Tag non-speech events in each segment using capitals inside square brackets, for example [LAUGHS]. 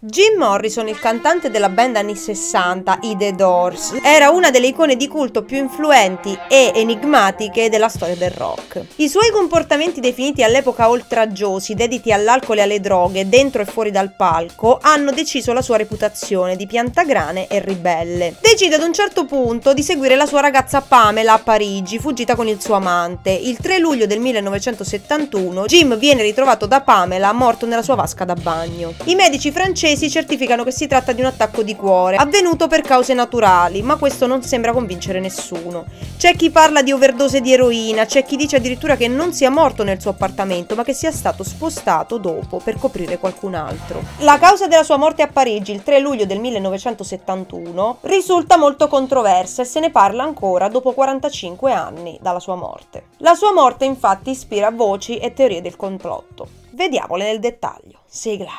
Jim Morrison, il cantante della band anni 60, i The Doors, era una delle icone di culto più influenti e enigmatiche della storia del rock. I suoi comportamenti definiti all'epoca oltraggiosi, dediti all'alcol e alle droghe, dentro e fuori dal palco, hanno deciso la sua reputazione di piantagrane e ribelle. Decide ad un certo punto di seguire la sua ragazza Pamela a Parigi, fuggita con il suo amante. Il 3 luglio del 1971 Jim viene ritrovato da Pamela morto nella sua vasca da bagno. I medici francesi francesi certificano che si tratta di un attacco di cuore, avvenuto per cause naturali, ma questo non sembra convincere nessuno. C'è chi parla di overdose di eroina, c'è chi dice addirittura che non sia morto nel suo appartamento, ma che sia stato spostato dopo per coprire qualcun altro. La causa della sua morte a Parigi il 3 luglio del 1971 risulta molto controversa e se ne parla ancora dopo 45 anni dalla sua morte. La sua morte infatti ispira voci e teorie del complotto. Vediamole nel dettaglio. Sigla.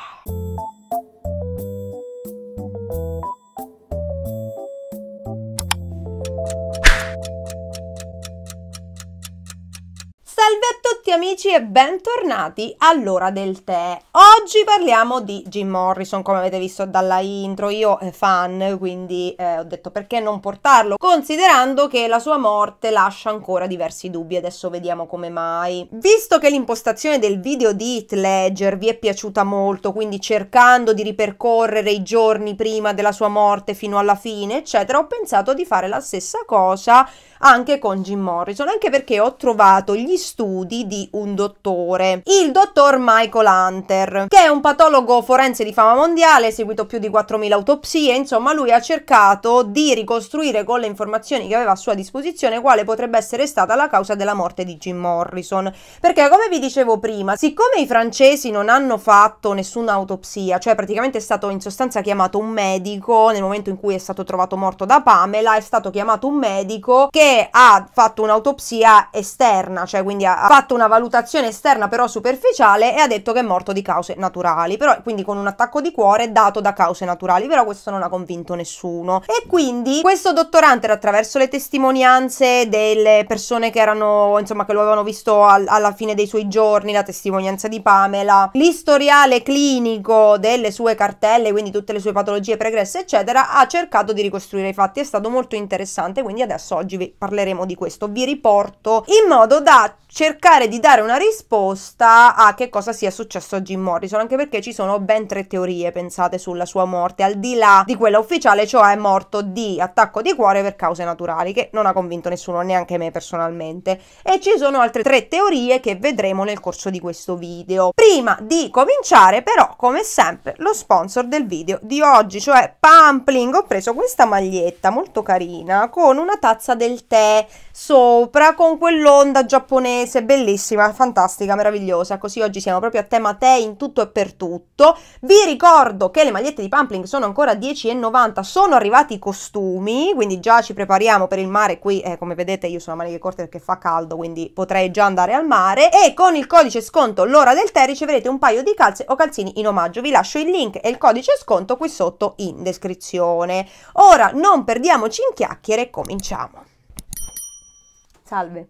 tutti amici e bentornati all'ora del tè. Oggi parliamo di Jim Morrison, come avete visto dalla intro, io eh, fan, quindi eh, ho detto perché non portarlo, considerando che la sua morte lascia ancora diversi dubbi, adesso vediamo come mai. Visto che l'impostazione del video di Heath Ledger vi è piaciuta molto, quindi cercando di ripercorrere i giorni prima della sua morte fino alla fine, eccetera, ho pensato di fare la stessa cosa anche con Jim Morrison, anche perché ho trovato gli studi di un dottore, il dottor Michael Hunter, che è un patologo forense di fama mondiale, ha eseguito più di 4.000 autopsie, insomma lui ha cercato di ricostruire con le informazioni che aveva a sua disposizione quale potrebbe essere stata la causa della morte di Jim Morrison, perché come vi dicevo prima, siccome i francesi non hanno fatto nessuna autopsia, cioè praticamente è stato in sostanza chiamato un medico nel momento in cui è stato trovato morto da Pamela, è stato chiamato un medico che ha fatto un'autopsia esterna, cioè quindi ha fatto una valutazione esterna però superficiale e ha detto che è morto di cause naturali, però quindi con un attacco di cuore dato da cause naturali, però questo non ha convinto nessuno. E quindi questo dottorante attraverso le testimonianze delle persone che erano, insomma, che lo avevano visto al, alla fine dei suoi giorni, la testimonianza di Pamela, l'istoriale clinico delle sue cartelle, quindi tutte le sue patologie pregresse, eccetera, ha cercato di ricostruire i fatti, è stato molto interessante, quindi adesso oggi vi parleremo di questo, vi riporto in modo da cercare di dare una risposta a che cosa sia successo a Jim Morrison, anche perché ci sono ben tre teorie pensate sulla sua morte, al di là di quella ufficiale, cioè è morto di attacco di cuore per cause naturali, che non ha convinto nessuno, neanche me personalmente. E ci sono altre tre teorie che vedremo nel corso di questo video. Prima di cominciare però, come sempre, lo sponsor del video di oggi, cioè Pampling, ho preso questa maglietta molto carina con una tazza del tè sopra con quell'onda giapponese bellissima bellissima, fantastica, meravigliosa. Così oggi siamo proprio a tema te in tutto e per tutto. Vi ricordo che le magliette di Pampling sono ancora 10,90. Sono arrivati i costumi, quindi già ci prepariamo per il mare. Qui, eh, come vedete, io sono a maniche corte perché fa caldo, quindi potrei già andare al mare. E con il codice sconto l'ora del tè riceverete un paio di calze o calzini in omaggio. Vi lascio il link e il codice sconto qui sotto in descrizione. Ora, non perdiamoci in chiacchiere, cominciamo. Salve.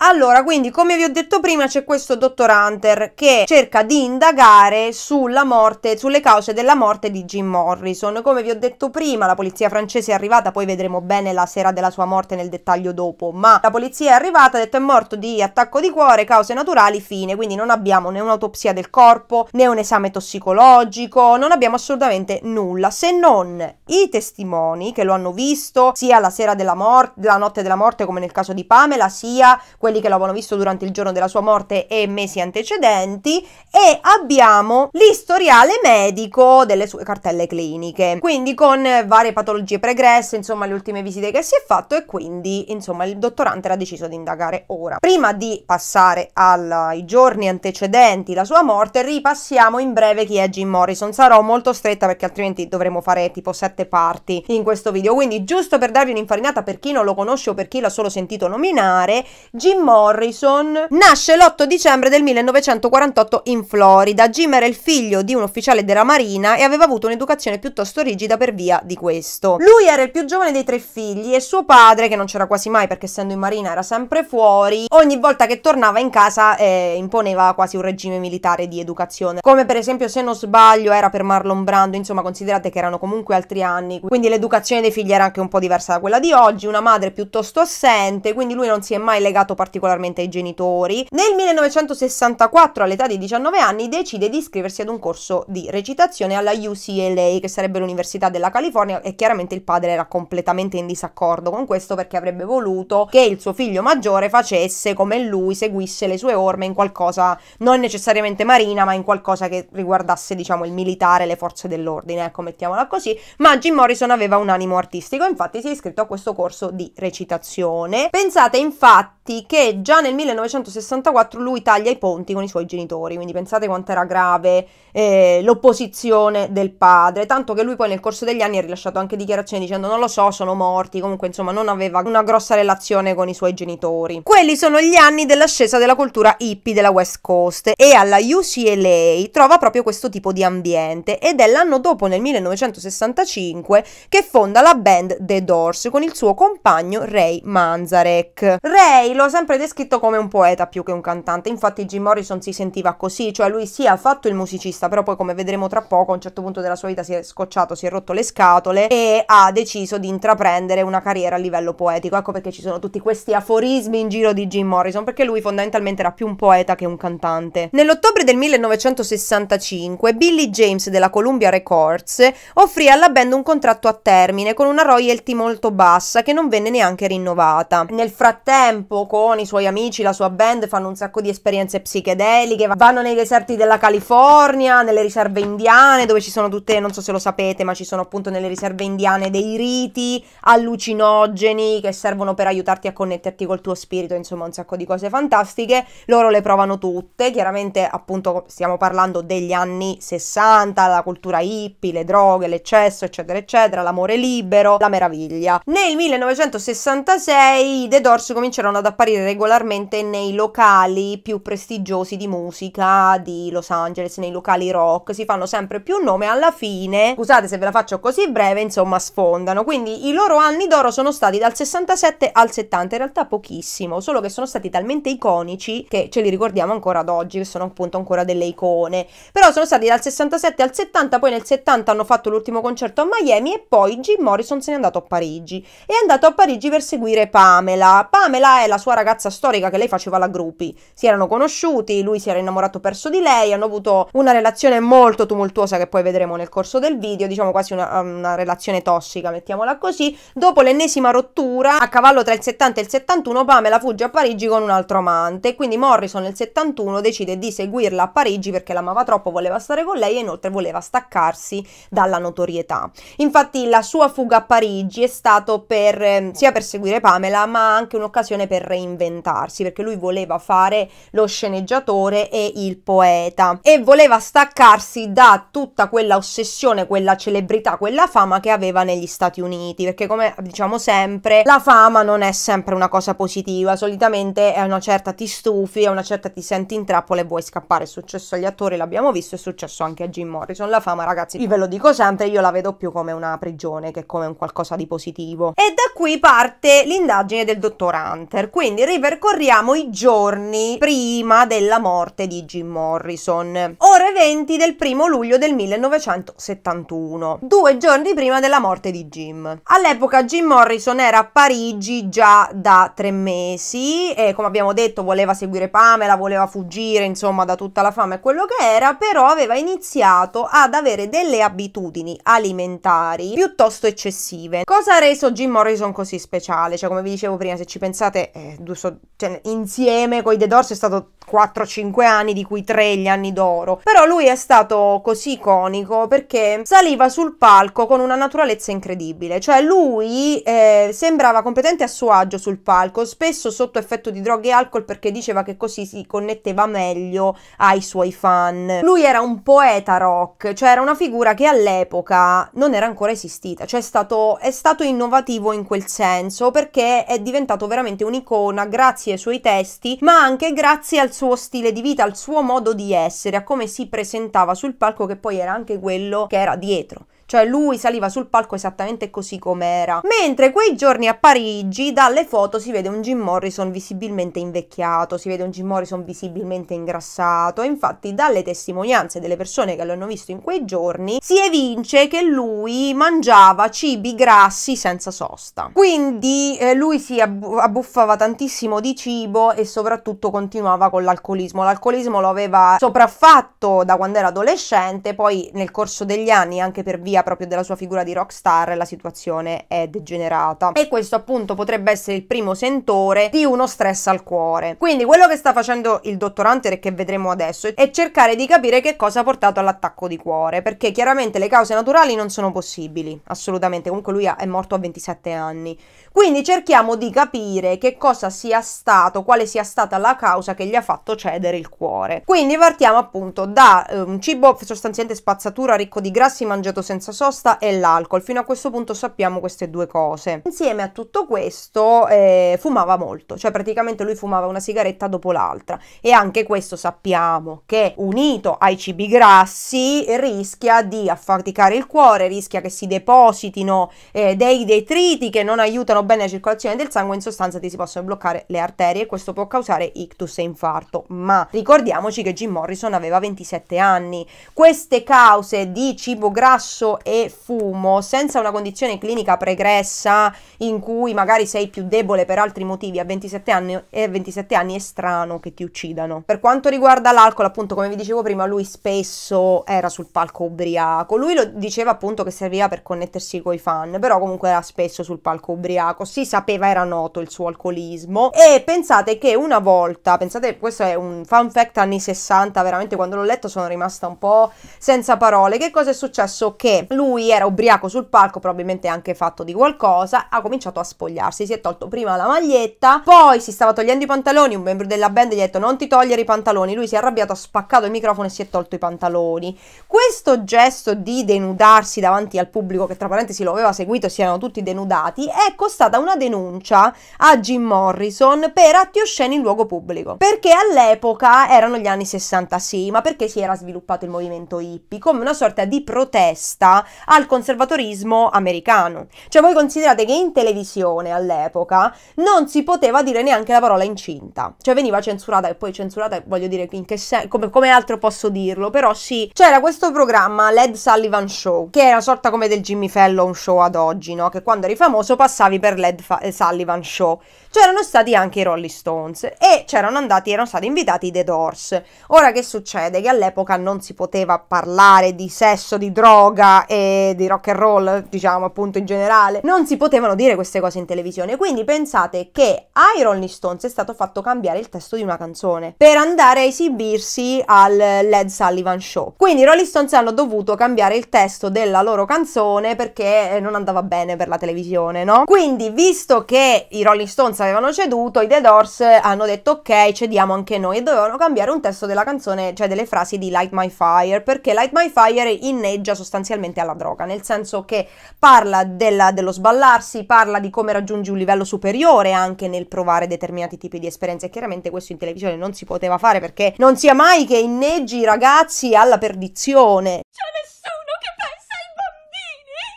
Allora, quindi come vi ho detto prima c'è questo dottor Hunter che cerca di indagare sulla morte, sulle cause della morte di Jim Morrison. Come vi ho detto prima, la polizia francese è arrivata, poi vedremo bene la sera della sua morte nel dettaglio dopo, ma la polizia è arrivata, ha detto è morto di attacco di cuore, cause naturali, fine, quindi non abbiamo né un'autopsia del corpo, né un esame tossicologico, non abbiamo assolutamente nulla, se non i testimoni che lo hanno visto sia la sera della morte, la notte della morte come nel caso di Pamela, sia quelli che l'avevano visto durante il giorno della sua morte e mesi antecedenti e abbiamo l'istoriale medico delle sue cartelle cliniche, quindi con varie patologie pregresse, insomma le ultime visite che si è fatto e quindi insomma il dottorante era deciso di indagare ora. Prima di passare ai giorni antecedenti la sua morte, ripassiamo in breve chi è Jim Morrison. Sarò molto stretta perché altrimenti dovremo fare tipo sette parti in questo video, quindi giusto per darvi un'infarinata per chi non lo conosce o per chi l'ha solo sentito nominare, Jim Jim Morrison nasce l'8 dicembre del 1948 in Florida. Jim era il figlio di un ufficiale della Marina e aveva avuto un'educazione piuttosto rigida per via di questo. Lui era il più giovane dei tre figli e suo padre, che non c'era quasi mai perché essendo in Marina era sempre fuori, ogni volta che tornava in casa eh, imponeva quasi un regime militare di educazione. Come per esempio, se non sbaglio, era per Marlon Brando, insomma considerate che erano comunque altri anni, quindi l'educazione dei figli era anche un po' diversa da quella di oggi, una madre piuttosto assente, quindi lui non si è mai legato particolarmente particolarmente ai genitori. Nel 1964, all'età di 19 anni, decide di iscriversi ad un corso di recitazione alla UCLA, che sarebbe l'Università della California, e chiaramente il padre era completamente in disaccordo con questo perché avrebbe voluto che il suo figlio maggiore facesse come lui, seguisse le sue orme in qualcosa non necessariamente marina, ma in qualcosa che riguardasse, diciamo, il militare, le forze dell'ordine, ecco, mettiamola così. Ma Jim Morrison aveva un animo artistico, infatti si è iscritto a questo corso di recitazione. Pensate infatti che perché già nel 1964 lui taglia i ponti con i suoi genitori, quindi pensate quanto era grave eh, l'opposizione del padre, tanto che lui poi nel corso degli anni ha rilasciato anche dichiarazioni dicendo non lo so, sono morti, comunque insomma non aveva una grossa relazione con i suoi genitori. Quelli sono gli anni dell'ascesa della cultura hippie della West Coast e alla UCLA trova proprio questo tipo di ambiente ed è l'anno dopo nel 1965 che fonda la band The Doors con il suo compagno Ray Manzarek. Ray lo ha sempre sempre descritto come un poeta più che un cantante, infatti Jim Morrison si sentiva così, cioè lui sì ha fatto il musicista, però poi come vedremo tra poco a un certo punto della sua vita si è scocciato, si è rotto le scatole e ha deciso di intraprendere una carriera a livello poetico, ecco perché ci sono tutti questi aforismi in giro di Jim Morrison, perché lui fondamentalmente era più un poeta che un cantante. Nell'ottobre del 1965 Billy James della Columbia Records offrì alla band un contratto a termine con una royalty molto bassa che non venne neanche rinnovata. Nel frattempo con i suoi amici, la sua band fanno un sacco di esperienze psichedeliche, vanno nei deserti della California, nelle riserve indiane, dove ci sono tutte, non so se lo sapete, ma ci sono appunto nelle riserve indiane dei riti allucinogeni che servono per aiutarti a connetterti col tuo spirito, insomma un sacco di cose fantastiche. Loro le provano tutte, chiaramente appunto stiamo parlando degli anni 60, la cultura hippie, le droghe, l'eccesso, eccetera, eccetera, l'amore libero, la meraviglia. Nel 1966 i The Doors cominciarono ad apparire aprire regolarmente nei locali più prestigiosi di musica di Los Angeles, nei locali rock, si fanno sempre più nome alla fine, scusate se ve la faccio così breve, insomma sfondano, quindi i loro anni d'oro sono stati dal 67 al 70, in realtà pochissimo, solo che sono stati talmente iconici che ce li ricordiamo ancora ad oggi, che sono appunto ancora delle icone, però sono stati dal 67 al 70, poi nel 70 hanno fatto l'ultimo concerto a Miami e poi Jim Morrison se n'è andato a Parigi, è andato a Parigi per seguire Pamela, Pamela è la sua ragazza ragazza storica che lei faceva la gruppi. Si erano conosciuti, lui si era innamorato perso di lei, hanno avuto una relazione molto tumultuosa che poi vedremo nel corso del video, diciamo quasi una, um, una relazione tossica, mettiamola così. Dopo l'ennesima rottura, a cavallo tra il 70 e il 71, Pamela fugge a Parigi con un altro amante, quindi Morrison nel 71 decide di seguirla a Parigi perché l'amava troppo, voleva stare con lei e inoltre voleva staccarsi dalla notorietà. Infatti la sua fuga a Parigi è stato per, ehm, sia per seguire Pamela ma anche un'occasione per reinventare reinventarsi perché lui voleva fare lo sceneggiatore e il poeta e voleva staccarsi da tutta quella ossessione, quella celebrità, quella fama che aveva negli Stati Uniti perché come diciamo sempre la fama non è sempre una cosa positiva, solitamente è una certa ti stufi, è una certa ti senti in trappola e vuoi scappare, è successo agli attori, l'abbiamo visto, è successo anche a Jim Morrison, la fama ragazzi, io ve lo dico sempre, io la vedo più come una prigione che come un qualcosa di positivo. E da qui parte l'indagine del dottor Hunter, quindi ripercorriamo i giorni prima della morte di Jim Morrison. 20 del primo luglio del 1971, due giorni prima della morte di Jim. All'epoca Jim Morrison era a Parigi già da tre mesi e come abbiamo detto voleva seguire Pamela, voleva fuggire insomma da tutta la fame e quello che era, però aveva iniziato ad avere delle abitudini alimentari piuttosto eccessive. Cosa ha reso Jim Morrison così speciale? Cioè come vi dicevo prima, se ci pensate eh, so, cioè, insieme con i The Doors è stato 4-5 anni, di cui 3 gli anni d'oro. Però lui è stato così iconico perché saliva sul palco con una naturalezza incredibile, cioè lui eh, sembrava competente a suo agio sul palco, spesso sotto effetto di droghe e alcol perché diceva che così si connetteva meglio ai suoi fan. Lui era un poeta rock, cioè era una figura che all'epoca non era ancora esistita, cioè è stato, è stato innovativo in quel senso perché è diventato veramente un'icona grazie ai suoi testi, ma anche grazie al suo suo stile di vita, al suo modo di essere, a come si presentava sul palco che poi era anche quello che era dietro cioè lui saliva sul palco esattamente così com'era. Mentre quei giorni a Parigi, dalle foto si vede un Jim Morrison visibilmente invecchiato, si vede un Jim Morrison visibilmente ingrassato, infatti dalle testimonianze delle persone che lo hanno visto in quei giorni si evince che lui mangiava cibi grassi senza sosta. Quindi eh, lui si abbuffava tantissimo di cibo e soprattutto continuava con l'alcolismo. L'alcolismo lo aveva sopraffatto da quando era adolescente, poi nel corso degli anni anche per via via proprio della sua figura di rockstar la situazione è degenerata e questo appunto potrebbe essere il primo sentore di uno stress al cuore. Quindi quello che sta facendo il dottor Hunter che vedremo adesso è cercare di capire che cosa ha portato all'attacco di cuore perché chiaramente le cause naturali non sono possibili assolutamente comunque lui è morto a 27 anni quindi cerchiamo di capire che cosa sia stato, quale sia stata la causa che gli ha fatto cedere il cuore. Quindi partiamo appunto da eh, un cibo sostanzialmente spazzatura ricco di grassi mangiato senza sosta e l'alcol. Fino a questo punto sappiamo queste due cose. Insieme a tutto questo eh, fumava molto, cioè praticamente lui fumava una sigaretta dopo l'altra e anche questo sappiamo che unito ai cibi grassi rischia di affaticare il cuore, rischia che si depositino eh, dei detriti che non aiutano bene la circolazione del sangue, in sostanza ti si possono bloccare le arterie e questo può causare ictus e infarto. Ma ricordiamoci che Jim Morrison aveva 27 anni. Queste cause di cibo grasso e fumo, senza una condizione clinica pregressa in cui magari sei più debole per altri motivi a 27 anni, e 27 anni è strano che ti uccidano. Per quanto riguarda l'alcol, appunto, come vi dicevo prima, lui spesso era sul palco ubriaco. Lui lo diceva appunto che serviva per connettersi con i fan, però comunque era spesso sul palco ubriaco farmaco, si sapeva, era noto il suo alcolismo e pensate che una volta, pensate questo è un fun fact anni 60, veramente quando l'ho letto sono rimasta un po' senza parole, che cosa è successo? Che lui era ubriaco sul palco, probabilmente anche fatto di qualcosa, ha cominciato a spogliarsi, si è tolto prima la maglietta, poi si stava togliendo i pantaloni, un membro della band gli ha detto non ti togliere i pantaloni, lui si è arrabbiato, ha spaccato il microfono e si è tolto i pantaloni. Questo gesto di denudarsi davanti al pubblico, che tra parentesi lo aveva seguito, e si erano tutti denudati, è costato stata una denuncia a Jim Morrison per atti osceni in luogo pubblico. Perché all'epoca erano gli anni 60, sì, ma perché si era sviluppato il movimento hippie come una sorta di protesta al conservatorismo americano. Cioè voi considerate che in televisione all'epoca non si poteva dire neanche la parola incinta. Cioè veniva censurata e poi censurata, voglio dire in che sen- come, come altro posso dirlo, però sì. C'era questo programma Led Sullivan Show, che era sorta come del Jimmy Fallon Show ad oggi, no? Che quando eri famoso passavi per per l'Ed eh, Sullivan Show. C'erano cioè, stati anche i Rolling Stones e c'erano andati, erano stati invitati i The Doors. Ora che succede? Che all'epoca non si poteva parlare di sesso, di droga e di rock and roll, diciamo appunto in generale. Non si potevano dire queste cose in televisione, quindi pensate che ai Rolling Stones è stato fatto cambiare il testo di una canzone per andare a esibirsi al Led Sullivan Show. Quindi i Rolling Stones hanno dovuto cambiare il testo della loro canzone perché eh, non andava bene per la televisione, no? Quindi quindi, visto che i Rolling Stones avevano ceduto, i The Doors eh, hanno detto ok, cediamo anche noi e dovevano cambiare un testo della canzone, cioè delle frasi di Light My Fire, perché Light My Fire inneggia sostanzialmente alla droga, nel senso che parla della, dello sballarsi, parla di come raggiungi un livello superiore anche nel provare determinati tipi di esperienze. E chiaramente questo in televisione non si poteva fare perché non sia mai che inneggi i ragazzi alla perdizione. C'è nessuno!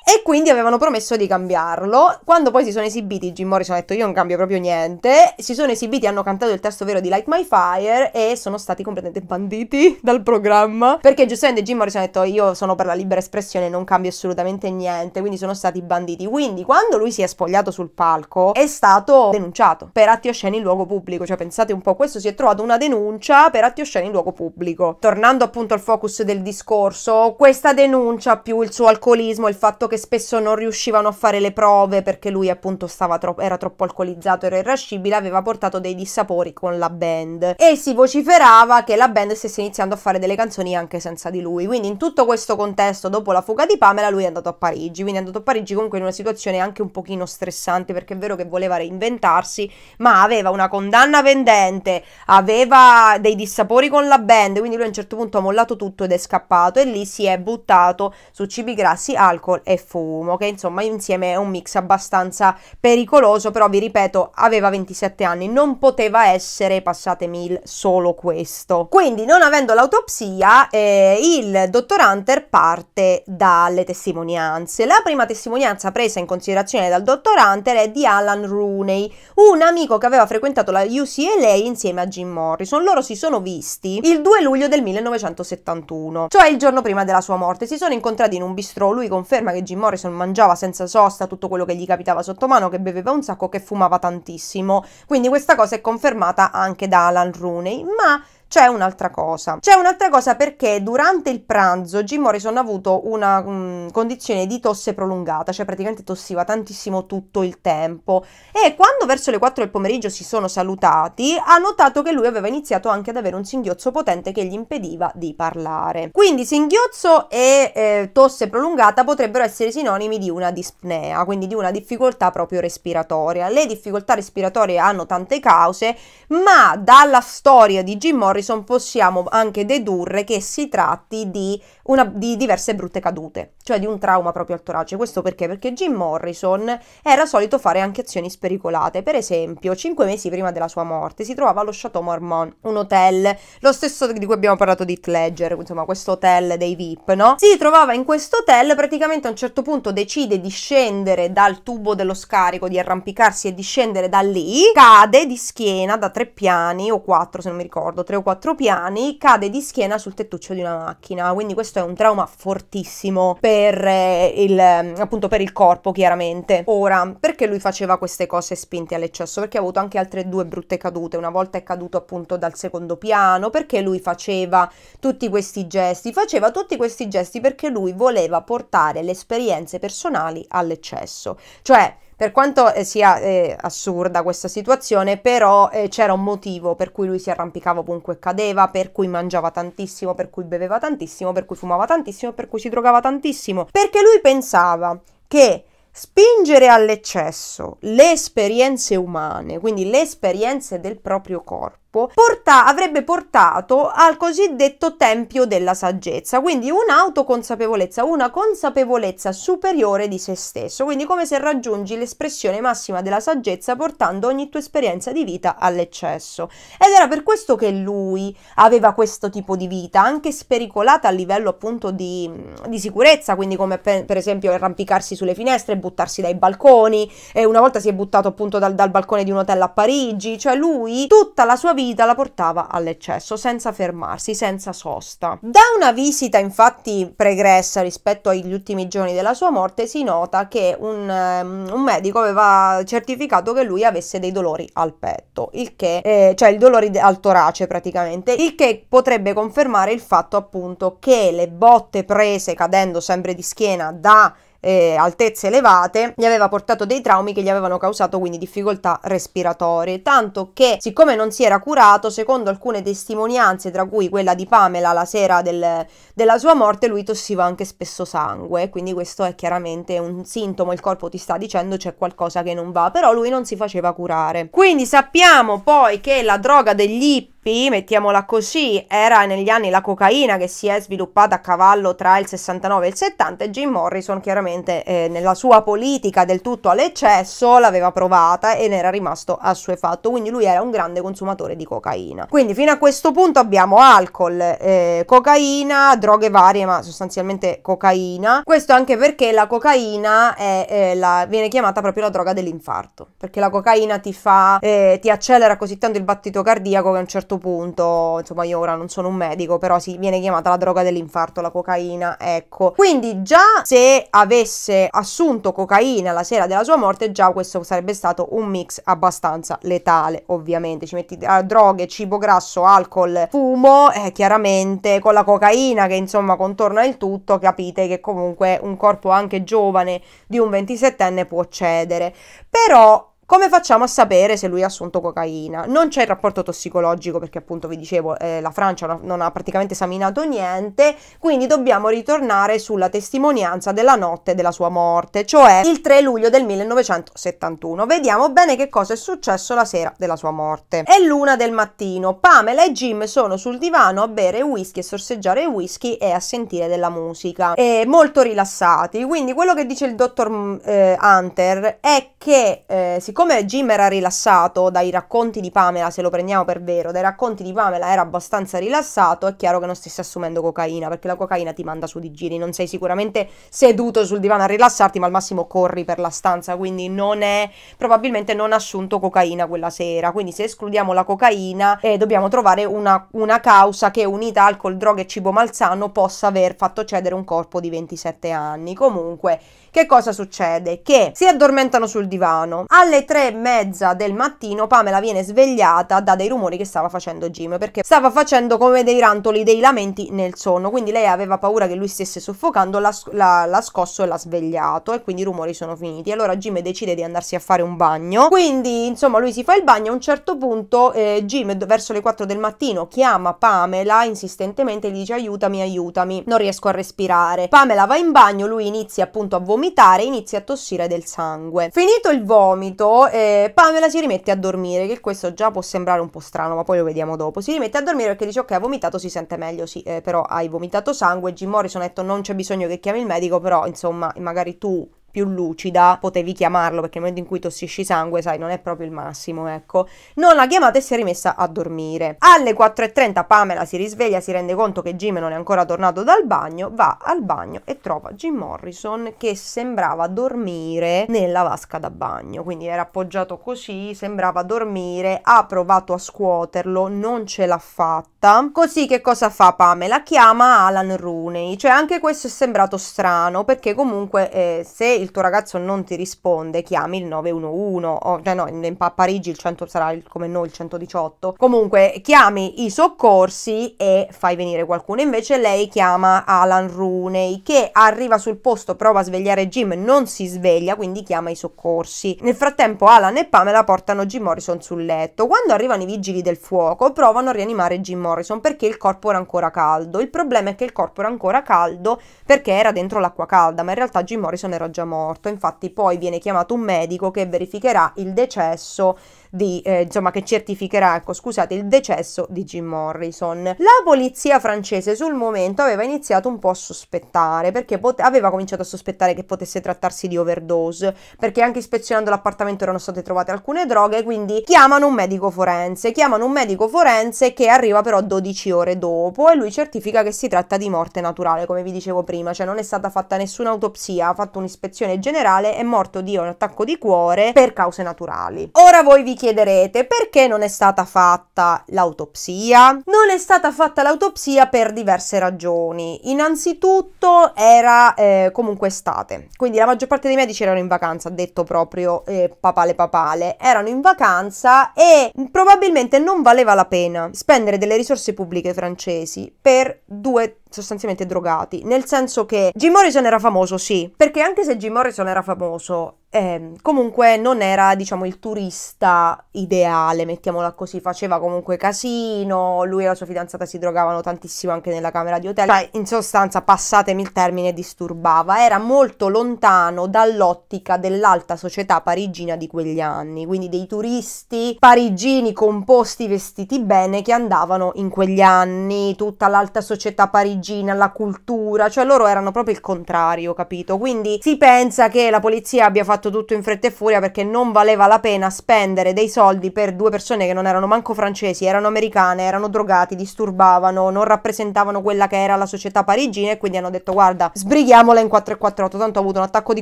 E quindi avevano promesso di cambiarlo. Quando poi si sono esibiti, Jim Morrison ha detto io non cambio proprio niente. Si sono esibiti, hanno cantato il testo vero di Light My Fire e sono stati completamente banditi [LAUGHS] dal programma. Perché giustamente Jim Morrison ha detto io sono per la libera espressione, non cambio assolutamente niente. Quindi sono stati banditi. Quindi quando lui si è spogliato sul palco è stato denunciato per atti osceni in luogo pubblico. Cioè pensate un po', questo si è trovato una denuncia per atti osceni in luogo pubblico. Tornando appunto al focus del discorso, questa denuncia più il suo alcolismo, il fatto che che spesso non riuscivano a fare le prove perché lui appunto tro- era troppo alcolizzato, era irrascibile, aveva portato dei dissapori con la band e si vociferava che la band stesse iniziando a fare delle canzoni anche senza di lui. Quindi in tutto questo contesto, dopo la fuga di Pamela, lui è andato a Parigi, quindi è andato a Parigi comunque in una situazione anche un pochino stressante perché è vero che voleva reinventarsi, ma aveva una condanna vendente, aveva dei dissapori con la band, quindi lui a un certo punto ha mollato tutto ed è scappato e lì si è buttato su cibi grassi, alcol e fumo, che insomma insieme è un mix abbastanza pericoloso, però vi ripeto, aveva 27 anni, non poteva essere, passatemi il solo questo. Quindi non avendo l'autopsia, eh, il dottor Hunter parte dalle testimonianze. La prima testimonianza presa in considerazione dal dottor Hunter è di Alan Rooney, un amico che aveva frequentato la UCLA insieme a Jim Morrison. Loro si sono visti il 2 luglio del 1971, cioè il giorno prima della sua morte. Si sono incontrati in un bistro, lui conferma che Jim Jim Morrison mangiava senza sosta tutto quello che gli capitava sotto mano, che beveva un sacco, che fumava tantissimo. Quindi questa cosa è confermata anche da Alan Rooney, ma c'è un'altra cosa. C'è un'altra cosa perché durante il pranzo Jim Morrison ha avuto una mh, mm, condizione di tosse prolungata, cioè praticamente tossiva tantissimo tutto il tempo e quando verso le 4 del pomeriggio si sono salutati ha notato che lui aveva iniziato anche ad avere un singhiozzo potente che gli impediva di parlare. Quindi singhiozzo e eh, tosse prolungata potrebbero essere sinonimi di una dispnea, quindi di una difficoltà proprio respiratoria. Le difficoltà respiratorie hanno tante cause, ma dalla storia di Jim Morrison Morrison possiamo anche dedurre che si tratti di una, di diverse brutte cadute, cioè di un trauma proprio al torace. Questo perché? Perché Jim Morrison era solito fare anche azioni spericolate. Per esempio, cinque mesi prima della sua morte si trovava allo Chateau Mormon, un hotel, lo stesso di cui abbiamo parlato di Ledger, insomma, questo hotel dei VIP, no? Si trovava in questo hotel, praticamente a un certo punto decide di scendere dal tubo dello scarico, di arrampicarsi e di scendere da lì, cade di schiena da tre piani o quattro, se non mi ricordo, tre o quattro piani, cade di schiena sul tettuccio di una macchina. Quindi questo questo è un trauma fortissimo per eh, il, ehm, appunto per il corpo chiaramente. Ora, perché lui faceva queste cose spinte all'eccesso? Perché ha avuto anche altre due brutte cadute, una volta è caduto appunto dal secondo piano, perché lui faceva tutti questi gesti? Faceva tutti questi gesti perché lui voleva portare le esperienze personali all'eccesso, cioè per quanto eh, sia eh, assurda questa situazione, però eh, c'era un motivo per cui lui si arrampicava ovunque cadeva, per cui mangiava tantissimo, per cui beveva tantissimo, per cui fumava tantissimo, per cui si drogava tantissimo, perché lui pensava che Spingere all'eccesso le esperienze umane, quindi le esperienze del proprio corpo, porta, avrebbe portato al cosiddetto tempio della saggezza, quindi un'autoconsapevolezza, una consapevolezza superiore di se stesso, quindi come se raggiungi l'espressione massima della saggezza portando ogni tua esperienza di vita all'eccesso. Ed era per questo che lui aveva questo tipo di vita, anche spericolata a livello appunto di, di sicurezza, quindi come per, per, esempio arrampicarsi sulle finestre, buttarsi dai balconi, e una volta si è buttato appunto dal, dal balcone di un hotel a Parigi, cioè lui tutta la sua vita vita la portava all'eccesso, senza fermarsi, senza sosta. Da una visita infatti pregressa rispetto agli ultimi giorni della sua morte si nota che un, ehm, un medico aveva certificato che lui avesse dei dolori al petto, il che, eh, cioè il dolore al torace praticamente, il che potrebbe confermare il fatto appunto che le botte prese cadendo sempre di schiena da eh, altezze elevate gli aveva portato dei traumi che gli avevano causato quindi difficoltà respiratorie, tanto che siccome non si era curato, secondo alcune testimonianze, tra cui quella di Pamela la sera del, della sua morte, lui tossiva anche spesso sangue, quindi questo è chiaramente un sintomo, il corpo ti sta dicendo c'è qualcosa che non va, però lui non si faceva curare. Quindi sappiamo poi che la droga degli mettiamola così, era negli anni la cocaina che si è sviluppata a cavallo tra il 69 e il 70 e Jim Morrison chiaramente eh, nella sua politica del tutto all'eccesso l'aveva provata e ne era rimasto assuefatto, quindi lui era un grande consumatore di cocaina. Quindi fino a questo punto abbiamo alcol, eh, cocaina, droghe varie ma sostanzialmente cocaina, questo anche perché la cocaina è, eh, la, viene chiamata proprio la droga dell'infarto, perché la cocaina ti fa, eh, ti accelera così tanto il battito cardiaco che a un certo certo punto, insomma io ora non sono un medico, però si viene chiamata la droga dell'infarto, la cocaina, ecco. Quindi già se avesse assunto cocaina la sera della sua morte, già questo sarebbe stato un mix abbastanza letale, ovviamente. Ci metti eh, droghe, cibo grasso, alcol, fumo, eh, chiaramente con la cocaina che insomma contorna il tutto, capite che comunque un corpo anche giovane di un 27enne può cedere. Però come facciamo a sapere se lui ha assunto cocaina? Non c'è il rapporto tossicologico perché appunto vi dicevo eh, la Francia non ha praticamente esaminato niente, quindi dobbiamo ritornare sulla testimonianza della notte della sua morte, cioè il 3 luglio del 1971. Vediamo bene che cosa è successo la sera della sua morte. È l'una del mattino, Pamela e Jim sono sul divano a bere whisky e sorseggiare whisky e a sentire della musica, e molto rilassati, quindi quello che dice il dottor mm, eh, Hunter è che eh, siccome siccome Jim era rilassato dai racconti di Pamela, se lo prendiamo per vero, dai racconti di Pamela era abbastanza rilassato, è chiaro che non stesse assumendo cocaina, perché la cocaina ti manda su di giri, non sei sicuramente seduto sul divano a rilassarti, ma al massimo corri per la stanza, quindi non è, probabilmente non assunto cocaina quella sera, quindi se escludiamo la cocaina eh, dobbiamo trovare una, una causa che unita alcol, droga e cibo malsano possa aver fatto cedere un corpo di 27 anni. Comunque che cosa succede? Che si addormentano sul divano. Alle tre e mezza del mattino Pamela viene svegliata da dei rumori che stava facendo Jim perché stava facendo come dei rantoli, dei lamenti nel sonno. Quindi lei aveva paura che lui stesse soffocando, l'ha, l'ha, l'ha scosso e l'ha svegliato e quindi i rumori sono finiti. Allora Jim decide di andarsi a fare un bagno. Quindi insomma lui si fa il bagno. A un certo punto eh, Jim verso le 4 del mattino chiama Pamela insistentemente e gli dice aiutami, aiutami. Non riesco a respirare. Pamela va in bagno, lui inizia appunto a vomitare vomitare e inizia a tossire del sangue. Finito il vomito, eh, Pamela si rimette a dormire, che questo già può sembrare un po' strano, ma poi lo vediamo dopo. Si rimette a dormire perché dice ok, ha vomitato, si sente meglio, sì, eh, però hai vomitato sangue. Jim Morrison ha detto non c'è bisogno che chiami il medico, però insomma magari tu più lucida, potevi chiamarlo perché nel momento in cui tossisci sangue, sai, non è proprio il massimo, ecco. Non l'ha chiamata e si è rimessa a dormire. Alle 4.30 Pamela si risveglia, si rende conto che Jim non è ancora tornato dal bagno, va al bagno e trova Jim Morrison che sembrava dormire nella vasca da bagno, quindi era appoggiato così, sembrava dormire, ha provato a scuoterlo, non ce l'ha fatta. Così che cosa fa Pamela? Chiama Alan Rooney, cioè anche questo è sembrato strano perché comunque eh, se il tuo ragazzo non ti risponde, chiami il 911 o cioè no, a Parigi il 100 sarà il, come noi il 118. Comunque chiami i soccorsi e fai venire qualcuno. Invece lei chiama Alan Rooney che arriva sul posto, prova a svegliare Jim, non si sveglia, quindi chiama i soccorsi. Nel frattempo Alan e Pamela portano Jim Morrison sul letto. Quando arrivano i vigili del fuoco, provano a rianimare Jim Morrison perché il corpo era ancora caldo. Il problema è che il corpo era ancora caldo perché era dentro l'acqua calda, ma in realtà Jim Morrison era già morto morto. Infatti poi viene chiamato un medico che verificherà il decesso di, eh, insomma, che certificherà, ecco, scusate, il decesso di Jim Morrison. La polizia francese sul momento aveva iniziato un po' a sospettare, perché pot- aveva cominciato a sospettare che potesse trattarsi di overdose, perché anche ispezionando l'appartamento erano state trovate alcune droghe, quindi chiamano un medico forense, chiamano un medico forense che arriva però 12 ore dopo e lui certifica che si tratta di morte naturale, come vi dicevo prima, cioè non è stata fatta nessuna autopsia, ha fatto un'ispezione generale, è morto di un attacco di cuore per cause naturali. Ora voi vi chiederete perché non è stata fatta l'autopsia? Non è stata fatta l'autopsia per diverse ragioni. Innanzitutto era eh, comunque estate, quindi la maggior parte dei medici erano in vacanza, detto proprio eh, papale papale, erano in vacanza e probabilmente non valeva la pena spendere delle risorse pubbliche francesi per due sostanzialmente drogati, nel senso che Jim Morrison era famoso, sì, perché anche se Jim Morrison era famoso, eh, comunque non era, diciamo, il turista ideale, mettiamola così, faceva comunque casino, lui e la sua fidanzata si drogavano tantissimo anche nella camera di hotel, cioè in sostanza, passatemi il termine, disturbava, era molto lontano dall'ottica dell'alta società parigina di quegli anni, quindi dei turisti parigini composti, vestiti bene, che andavano in quegli anni, tutta l'alta società parigina origine, alla cultura, cioè loro erano proprio il contrario, capito? Quindi si pensa che la polizia abbia fatto tutto in fretta e furia perché non valeva la pena spendere dei soldi per due persone che non erano manco francesi, erano americane, erano drogati, disturbavano, non rappresentavano quella che era la società parigina e quindi hanno detto guarda, sbrighiamola in 448, tanto ha avuto un attacco di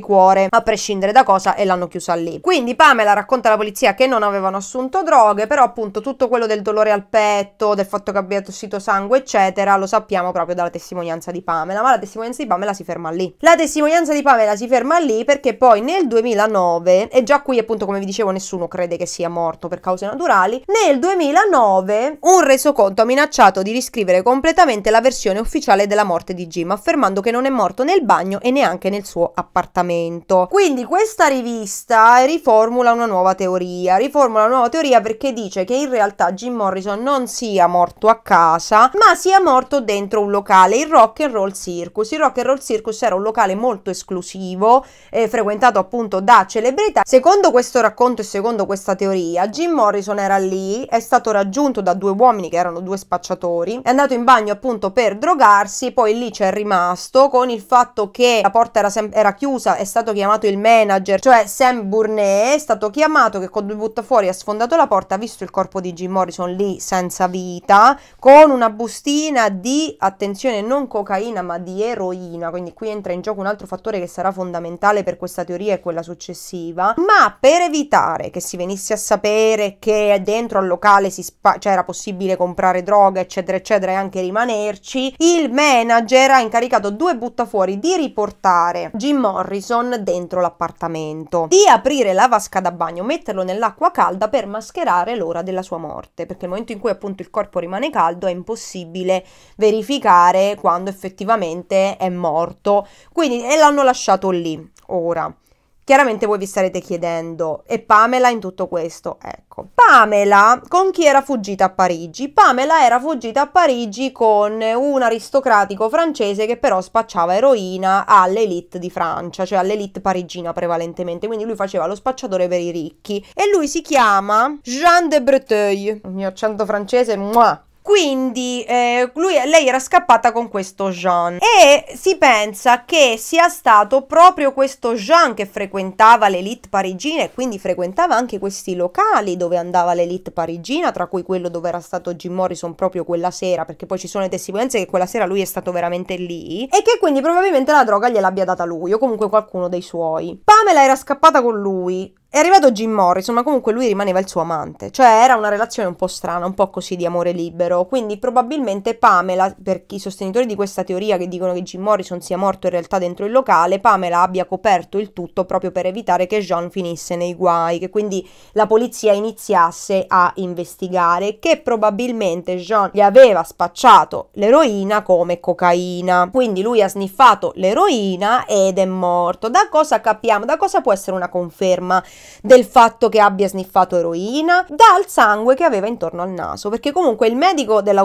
cuore, a prescindere da cosa e l'hanno chiusa lì. Quindi Pamela racconta alla polizia che non avevano assunto droghe, però appunto tutto quello del dolore al petto, del fatto che abbia tossito sangue, eccetera, lo sappiamo proprio dalla la testimonianza di Pamela, ma la testimonianza di Pamela si ferma lì. La testimonianza di Pamela si ferma lì perché poi nel 2009, e già qui appunto come vi dicevo nessuno crede che sia morto per cause naturali, nel 2009 un resoconto ha minacciato di riscrivere completamente la versione ufficiale della morte di Jim, affermando che non è morto nel bagno e neanche nel suo appartamento. Quindi questa rivista riformula una nuova teoria, riformula una nuova teoria perché dice che in realtà Jim Morrison non sia morto a casa, ma sia morto dentro un locale locale, il Rock and Roll Circus. Il Rock and Roll Circus era un locale molto esclusivo, eh, frequentato appunto da celebrità. Secondo questo racconto e secondo questa teoria, Jim Morrison era lì, è stato raggiunto da due uomini che erano due spacciatori, è andato in bagno appunto per drogarsi, poi lì c'è rimasto con il fatto che la porta era, sem- era chiusa, è stato chiamato il manager, cioè Sam Burnett, è stato chiamato che con due butta fuori ha sfondato la porta, ha visto il corpo di Jim Morrison lì senza vita, con una bustina di attenzione produzione non cocaina ma di eroina, quindi qui entra in gioco un altro fattore che sarà fondamentale per questa teoria e quella successiva, ma per evitare che si venisse a sapere che dentro al locale spa- cioè era possibile comprare droga, eccetera, eccetera, e anche rimanerci, il manager ha incaricato due buttafuori di riportare Jim Morrison dentro l'appartamento, di aprire la vasca da bagno, metterlo nell'acqua calda per mascherare l'ora della sua morte, perché nel momento in cui appunto il corpo rimane caldo è impossibile verificare fare quando effettivamente è morto. Quindi e l'hanno lasciato lì ora. Chiaramente voi vi starete chiedendo, e Pamela in tutto questo? Ecco, Pamela con chi era fuggita a Parigi? Pamela era fuggita a Parigi con un aristocratico francese che però spacciava eroina all'elite di Francia, cioè all'elite parigina prevalentemente, quindi lui faceva lo spacciatore per i ricchi. E lui si chiama Jean de Breteuil, il mio accento francese, muah, quindi eh, lui, lei era scappata con questo Jean e si pensa che sia stato proprio questo Jean che frequentava l'elite parigina e quindi frequentava anche questi locali dove andava l'elite parigina, tra cui quello dove era stato Jim Morrison proprio quella sera, perché poi ci sono le testimonianze che quella sera lui è stato veramente lì e che quindi probabilmente la droga gliel'abbia data lui o comunque qualcuno dei suoi. Pamela era scappata con lui, è arrivato Jim Morrison, ma comunque lui rimaneva il suo amante, cioè era una relazione un po' strana, un po' così di amore libero, quindi probabilmente Pamela, per i sostenitori di questa teoria che dicono che Jim Morrison sia morto in realtà dentro il locale, Pamela abbia coperto il tutto proprio per evitare che John finisse nei guai, che quindi la polizia iniziasse a investigare, che probabilmente John gli aveva spacciato l'eroina come cocaina, quindi lui ha sniffato l'eroina ed è morto. Da cosa capiamo? Da cosa può essere una conferma? del fatto che abbia sniffato eroina, dal sangue che aveva intorno al naso, perché comunque il medico, della,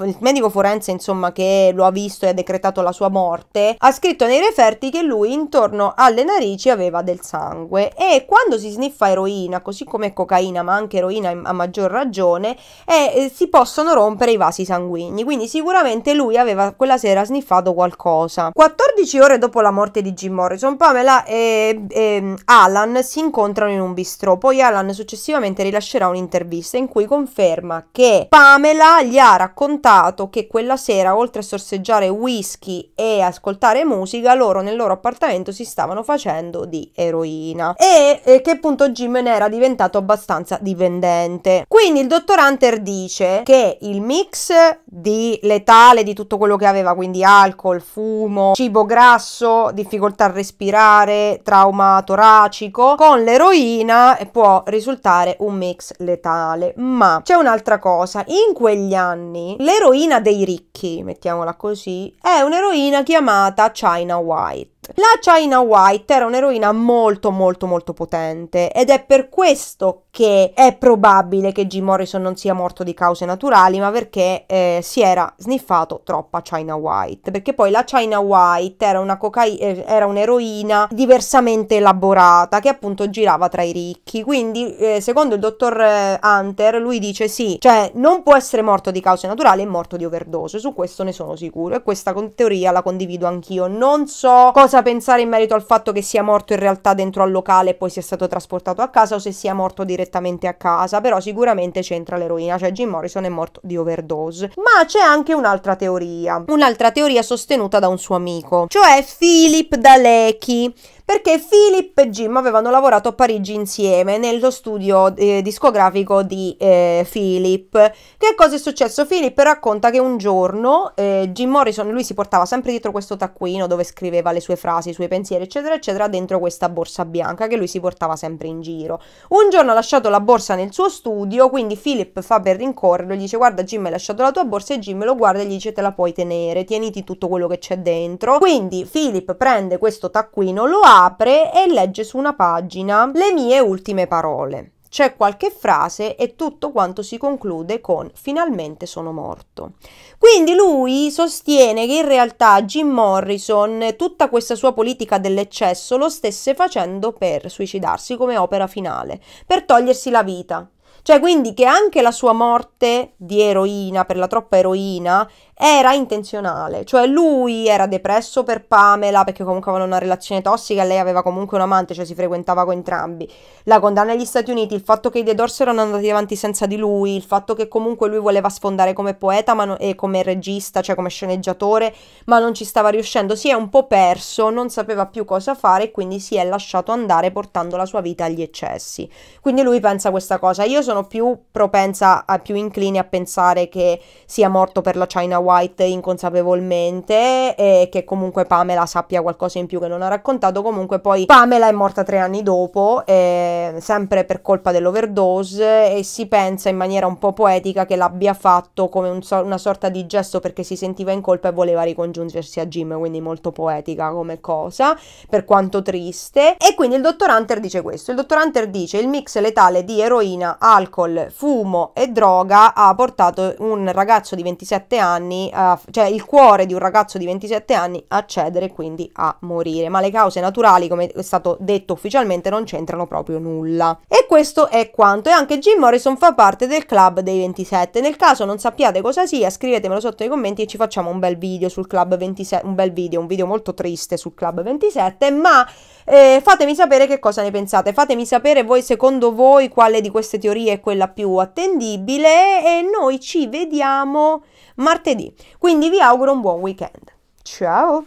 il medico forense insomma che lo ha visto e ha decretato la sua morte, ha scritto nei referti che lui intorno alle narici aveva del sangue e quando si sniffa eroina, così come cocaina ma anche eroina a maggior ragione, è, eh, si possono rompere i vasi sanguigni, quindi sicuramente lui aveva quella sera sniffato qualcosa. 14 ore dopo la morte di Jim Morrison, Pamela e, e Alan si incontrano incontrano in un bistrò. Poi Alan successivamente rilascerà un'intervista in cui conferma che Pamela gli ha raccontato che quella sera, oltre a sorseggiare whisky e ascoltare musica, loro nel loro appartamento si stavano facendo di eroina e eh, che appunto Jim ne era diventato abbastanza dipendente. Quindi il dottor Hunter dice che il mix di letale di tutto quello che aveva, quindi alcol, fumo, cibo grasso, difficoltà a respirare, trauma toracico, con le l'eroina può risultare un mix letale. Ma c'è un'altra cosa, in quegli anni l'eroina dei ricchi, mettiamola così, è un'eroina chiamata China White. White. La China White era un'eroina molto molto molto potente ed è per questo che è probabile che Jim Morrison non sia morto di cause naturali, ma perché eh, si era sniffato troppa China White, perché poi la China White era una cocaina eh, era un'eroina diversamente elaborata che appunto girava tra i ricchi. Quindi, eh, secondo il dottor eh, Hunter, lui dice sì, cioè non può essere morto di cause naturali, è morto di overdose. Su questo ne sono sicuro e questa teoria la condivido anch'io. Non so cosa cosa pensare in merito al fatto che sia morto in realtà dentro al locale e poi sia stato trasportato a casa o se sia morto direttamente a casa, però sicuramente c'entra l'eroina, cioè Jim Morrison è morto di overdose. Ma c'è anche un'altra teoria, un'altra teoria sostenuta da un suo amico, cioè Philip Dalecki perché Philip e Jim avevano lavorato a Parigi insieme nello studio eh, discografico di eh, Philip. Che cosa è successo? Philip racconta che un giorno eh, Jim Morrison, lui si portava sempre dietro questo taccuino dove scriveva le sue frasi, i suoi pensieri, eccetera, eccetera, dentro questa borsa bianca che lui si portava sempre in giro. Un giorno ha lasciato la borsa nel suo studio, quindi Philip fa per rincorrerlo, gli dice guarda Jim hai lasciato la tua borsa e Jim lo guarda e gli dice te la puoi tenere, tieniti tutto quello che c'è dentro. Quindi Philip prende questo taccuino, lo ha apre e legge su una pagina le mie ultime parole. C'è qualche frase e tutto quanto si conclude con finalmente sono morto. Quindi lui sostiene che in realtà Jim Morrison tutta questa sua politica dell'eccesso lo stesse facendo per suicidarsi come opera finale, per togliersi la vita. Cioè, quindi che anche la sua morte di eroina per la troppa eroina era intenzionale, cioè lui era depresso per Pamela perché comunque avevano una relazione tossica e lei aveva comunque un amante, cioè si frequentava con entrambi. La condanna agli Stati Uniti, il fatto che i The Doors erano andati avanti senza di lui, il fatto che comunque lui voleva sfondare come poeta no- e come regista, cioè come sceneggiatore, ma non ci stava riuscendo, si è un po' perso, non sapeva più cosa fare e quindi si è lasciato andare portando la sua vita agli eccessi. Quindi lui pensa questa cosa. Io sono più propensa, a, più incline a pensare che sia morto per la China War White inconsapevolmente e che comunque Pamela sappia qualcosa in più che non ha raccontato. Comunque poi Pamela è morta tre anni dopo, eh, sempre per colpa dell'overdose e si pensa in maniera un po' poetica che l'abbia fatto come un so- una sorta di gesto perché si sentiva in colpa e voleva ricongiungersi a Jim, quindi molto poetica come cosa, per quanto triste. E quindi il dottor Hunter dice questo, il dottor Hunter dice il mix letale di eroina, alcol, fumo e droga ha portato un ragazzo di 27 anni anni, cioè il cuore di un ragazzo di 27 anni a cedere quindi a morire, ma le cause naturali, come è stato detto ufficialmente, non c'entrano proprio nulla. E questo è quanto. E anche Jim Morrison fa parte del club dei 27. Nel caso non sappiate cosa sia, scrivetemelo sotto nei commenti e ci facciamo un bel video sul club 27, un bel video, un video molto triste sul club 27, ma eh, fatemi sapere che cosa ne pensate, fatemi sapere voi secondo voi quale di queste teorie è quella più attendibile e noi ci vediamo martedì. Quindi vi auguro un buon weekend. Ciao!